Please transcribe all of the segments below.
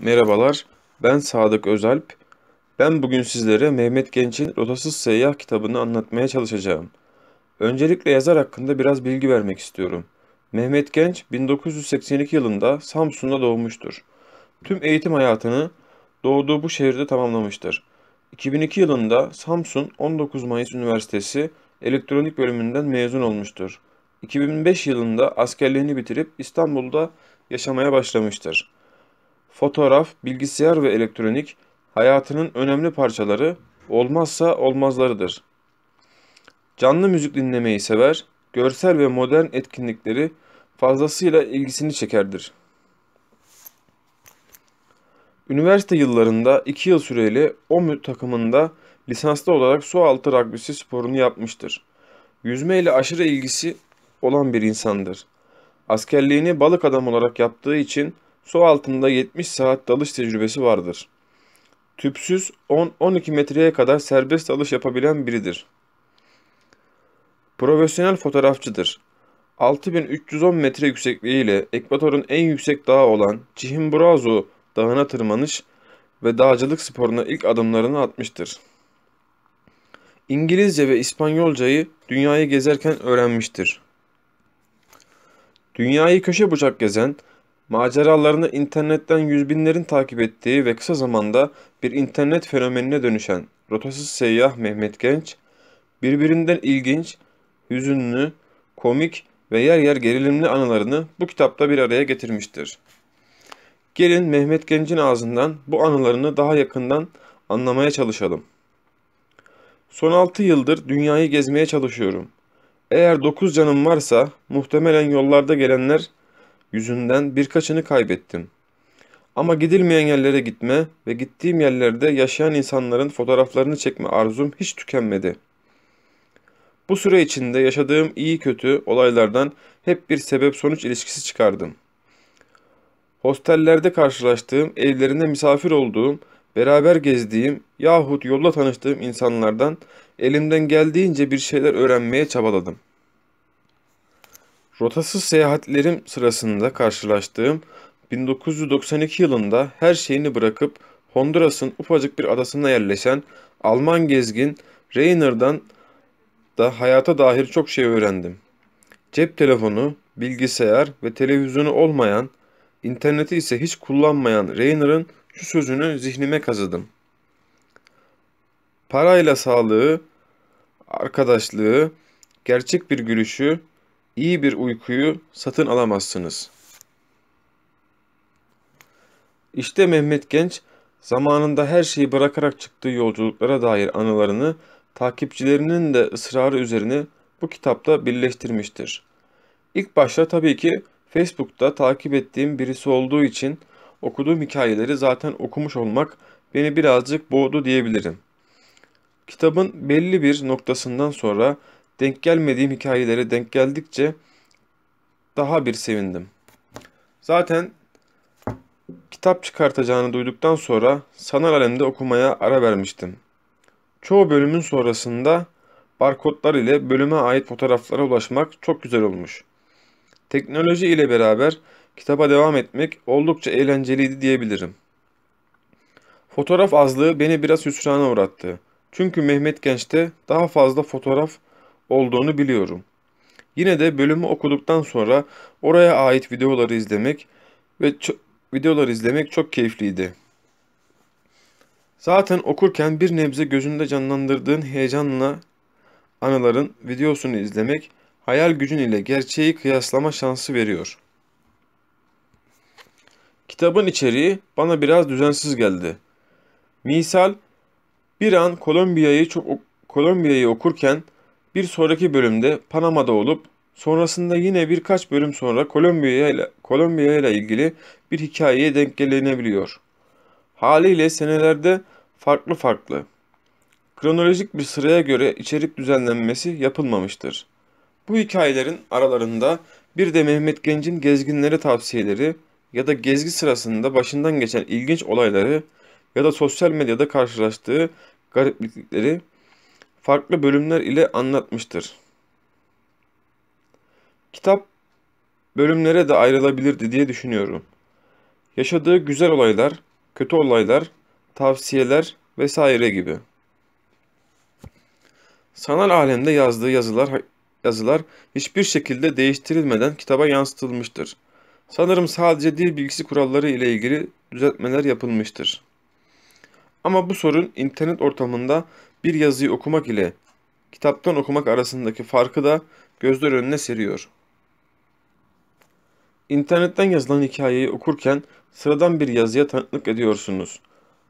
Merhabalar, ben Sadık Özalp. Ben bugün sizlere Mehmet Genç'in Rotasız Seyyah kitabını anlatmaya çalışacağım. Öncelikle yazar hakkında biraz bilgi vermek istiyorum. Mehmet Genç 1982 yılında Samsun'da doğmuştur. Tüm eğitim hayatını doğduğu bu şehirde tamamlamıştır. 2002 yılında Samsun 19 Mayıs Üniversitesi Elektronik bölümünden mezun olmuştur. 2005 yılında askerliğini bitirip İstanbul'da yaşamaya başlamıştır fotoğraf, bilgisayar ve elektronik hayatının önemli parçaları, olmazsa olmazlarıdır. Canlı müzik dinlemeyi sever, görsel ve modern etkinlikleri fazlasıyla ilgisini çekerdir. Üniversite yıllarında 2 yıl süreyle OMÜ takımında lisanslı olarak su altı ragbisi sporunu yapmıştır. Yüzme ile aşırı ilgisi olan bir insandır. Askerliğini balık adam olarak yaptığı için Su altında 70 saat dalış tecrübesi vardır. Tüpsüz 10-12 metreye kadar serbest dalış yapabilen biridir. Profesyonel fotoğrafçıdır. 6310 metre yüksekliğiyle Ekvator'un en yüksek dağı olan Chimborazo dağına tırmanış ve dağcılık sporuna ilk adımlarını atmıştır. İngilizce ve İspanyolcayı dünyayı gezerken öğrenmiştir. Dünyayı köşe bucak gezen Maceralarını internetten yüz binlerin takip ettiği ve kısa zamanda bir internet fenomenine dönüşen rotasız seyyah Mehmet Genç, birbirinden ilginç, hüzünlü, komik ve yer yer gerilimli anılarını bu kitapta bir araya getirmiştir. Gelin Mehmet Genç'in ağzından bu anılarını daha yakından anlamaya çalışalım. Son 6 yıldır dünyayı gezmeye çalışıyorum. Eğer 9 canım varsa muhtemelen yollarda gelenler yüzünden birkaçını kaybettim. Ama gidilmeyen yerlere gitme ve gittiğim yerlerde yaşayan insanların fotoğraflarını çekme arzum hiç tükenmedi. Bu süre içinde yaşadığım iyi kötü olaylardan hep bir sebep-sonuç ilişkisi çıkardım. Hostellerde karşılaştığım, evlerinde misafir olduğum, beraber gezdiğim yahut yolda tanıştığım insanlardan elimden geldiğince bir şeyler öğrenmeye çabaladım.'' Rotasız seyahatlerim sırasında karşılaştığım 1992 yılında her şeyini bırakıp Honduras'ın ufacık bir adasına yerleşen Alman gezgin Rayner'dan da hayata dair çok şey öğrendim. Cep telefonu, bilgisayar ve televizyonu olmayan, interneti ise hiç kullanmayan Rayner'ın şu sözünü zihnime kazıdım. Parayla sağlığı, arkadaşlığı, gerçek bir gülüşü iyi bir uykuyu satın alamazsınız. İşte Mehmet Genç, zamanında her şeyi bırakarak çıktığı yolculuklara dair anılarını takipçilerinin de ısrarı üzerine bu kitapta birleştirmiştir. İlk başta tabii ki Facebook'ta takip ettiğim birisi olduğu için okuduğum hikayeleri zaten okumuş olmak beni birazcık boğdu diyebilirim. Kitabın belli bir noktasından sonra denk gelmediğim hikayelere denk geldikçe daha bir sevindim. Zaten kitap çıkartacağını duyduktan sonra sanal alemde okumaya ara vermiştim. Çoğu bölümün sonrasında barkodlar ile bölüme ait fotoğraflara ulaşmak çok güzel olmuş. Teknoloji ile beraber kitaba devam etmek oldukça eğlenceliydi diyebilirim. Fotoğraf azlığı beni biraz hüsrana uğrattı. Çünkü Mehmet Genç'te daha fazla fotoğraf olduğunu biliyorum. Yine de bölümü okuduktan sonra oraya ait videoları izlemek ve videoları izlemek çok keyifliydi. Zaten okurken bir nebze gözünde canlandırdığın heyecanla anıların videosunu izlemek hayal gücün ile gerçeği kıyaslama şansı veriyor. Kitabın içeriği bana biraz düzensiz geldi. Misal bir an Kolombiya'yı çok Kolombiya'yı okurken bir sonraki bölümde Panama'da olup sonrasında yine birkaç bölüm sonra Kolombiya ile Kolombiya ile ilgili bir hikayeye denk gelinebiliyor. Haliyle senelerde farklı farklı. Kronolojik bir sıraya göre içerik düzenlenmesi yapılmamıştır. Bu hikayelerin aralarında bir de Mehmet Genc'in gezginlere tavsiyeleri ya da gezgi sırasında başından geçen ilginç olayları ya da sosyal medyada karşılaştığı gariplikleri farklı bölümler ile anlatmıştır. Kitap bölümlere de ayrılabilirdi diye düşünüyorum. Yaşadığı güzel olaylar, kötü olaylar, tavsiyeler vesaire gibi. Sanal alemde yazdığı yazılar yazılar hiçbir şekilde değiştirilmeden kitaba yansıtılmıştır. Sanırım sadece dil bilgisi kuralları ile ilgili düzeltmeler yapılmıştır. Ama bu sorun internet ortamında bir yazıyı okumak ile kitaptan okumak arasındaki farkı da gözler önüne seriyor. İnternetten yazılan hikayeyi okurken sıradan bir yazıya tanıklık ediyorsunuz.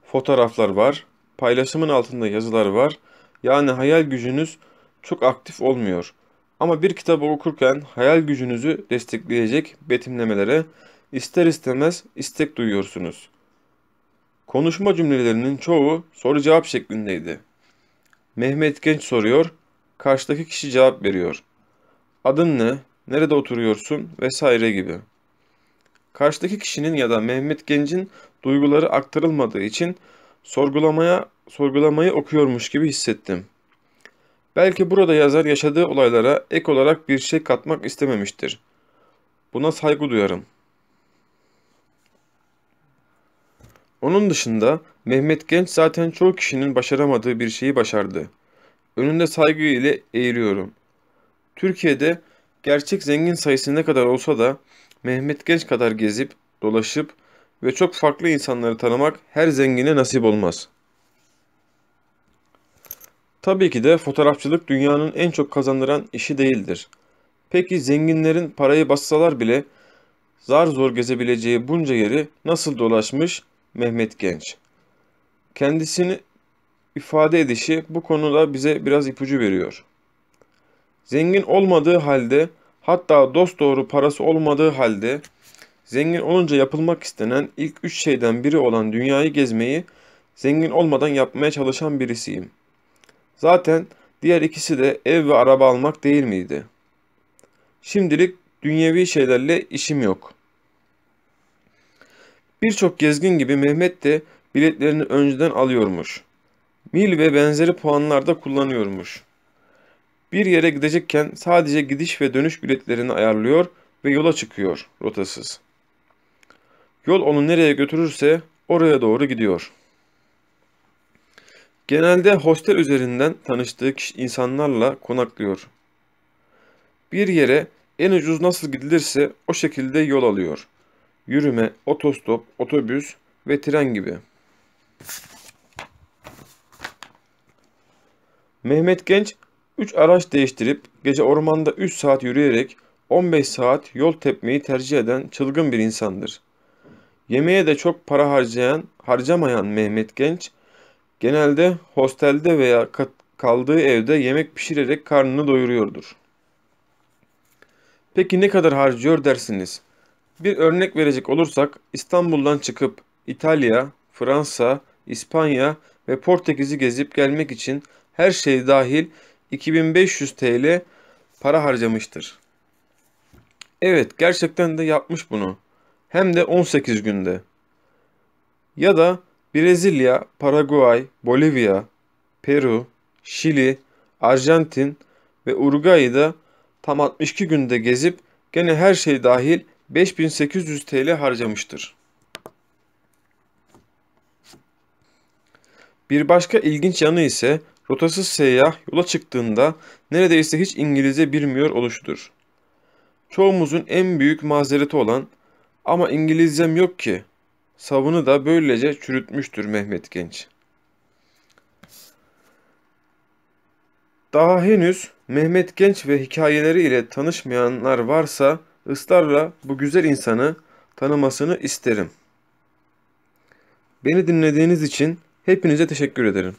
Fotoğraflar var, paylaşımın altında yazılar var. Yani hayal gücünüz çok aktif olmuyor. Ama bir kitabı okurken hayal gücünüzü destekleyecek betimlemelere ister istemez istek duyuyorsunuz. Konuşma cümlelerinin çoğu soru cevap şeklindeydi. Mehmet Genç soruyor, karşıdaki kişi cevap veriyor. Adın ne, nerede oturuyorsun vesaire gibi. Karşıdaki kişinin ya da Mehmet Genç'in duyguları aktarılmadığı için sorgulamaya sorgulamayı okuyormuş gibi hissettim. Belki burada yazar yaşadığı olaylara ek olarak bir şey katmak istememiştir. Buna saygı duyarım.'' Onun dışında Mehmet Genç zaten çoğu kişinin başaramadığı bir şeyi başardı. Önünde saygıyla eğiliyorum. Türkiye'de gerçek zengin sayısı ne kadar olsa da Mehmet Genç kadar gezip, dolaşıp ve çok farklı insanları tanımak her zengine nasip olmaz. Tabii ki de fotoğrafçılık dünyanın en çok kazandıran işi değildir. Peki zenginlerin parayı bassalar bile zar zor gezebileceği bunca yeri nasıl dolaşmış Mehmet Genç. Kendisini ifade edişi bu konuda bize biraz ipucu veriyor. Zengin olmadığı halde hatta dost doğru parası olmadığı halde zengin olunca yapılmak istenen ilk üç şeyden biri olan dünyayı gezmeyi zengin olmadan yapmaya çalışan birisiyim. Zaten diğer ikisi de ev ve araba almak değil miydi? Şimdilik dünyevi şeylerle işim yok. Birçok gezgin gibi Mehmet de biletlerini önceden alıyormuş. Mil ve benzeri puanlarda kullanıyormuş. Bir yere gidecekken sadece gidiş ve dönüş biletlerini ayarlıyor ve yola çıkıyor rotasız. Yol onu nereye götürürse oraya doğru gidiyor. Genelde hostel üzerinden tanıştığı insanlarla konaklıyor. Bir yere en ucuz nasıl gidilirse o şekilde yol alıyor yürüme, otostop, otobüs ve tren gibi. Mehmet Genç 3 araç değiştirip gece ormanda 3 saat yürüyerek 15 saat yol tepmeyi tercih eden çılgın bir insandır. Yemeğe de çok para harcayan, harcamayan Mehmet Genç genelde hostelde veya kaldığı evde yemek pişirerek karnını doyuruyordur. Peki ne kadar harcıyor dersiniz? Bir örnek verecek olursak İstanbul'dan çıkıp İtalya, Fransa, İspanya ve Portekiz'i gezip gelmek için her şey dahil 2500 TL para harcamıştır. Evet gerçekten de yapmış bunu. Hem de 18 günde. Ya da Brezilya, Paraguay, Bolivya, Peru, Şili, Arjantin ve Uruguay'da tam 62 günde gezip gene her şey dahil 5800 TL harcamıştır. Bir başka ilginç yanı ise rotasız seyyah yola çıktığında neredeyse hiç İngilizce bilmiyor oluşudur. Çoğumuzun en büyük mazereti olan ama İngilizcem yok ki savını da böylece çürütmüştür Mehmet Genç. Daha henüz Mehmet Genç ve hikayeleri ile tanışmayanlar varsa ısrarla bu güzel insanı tanımasını isterim. Beni dinlediğiniz için hepinize teşekkür ederim.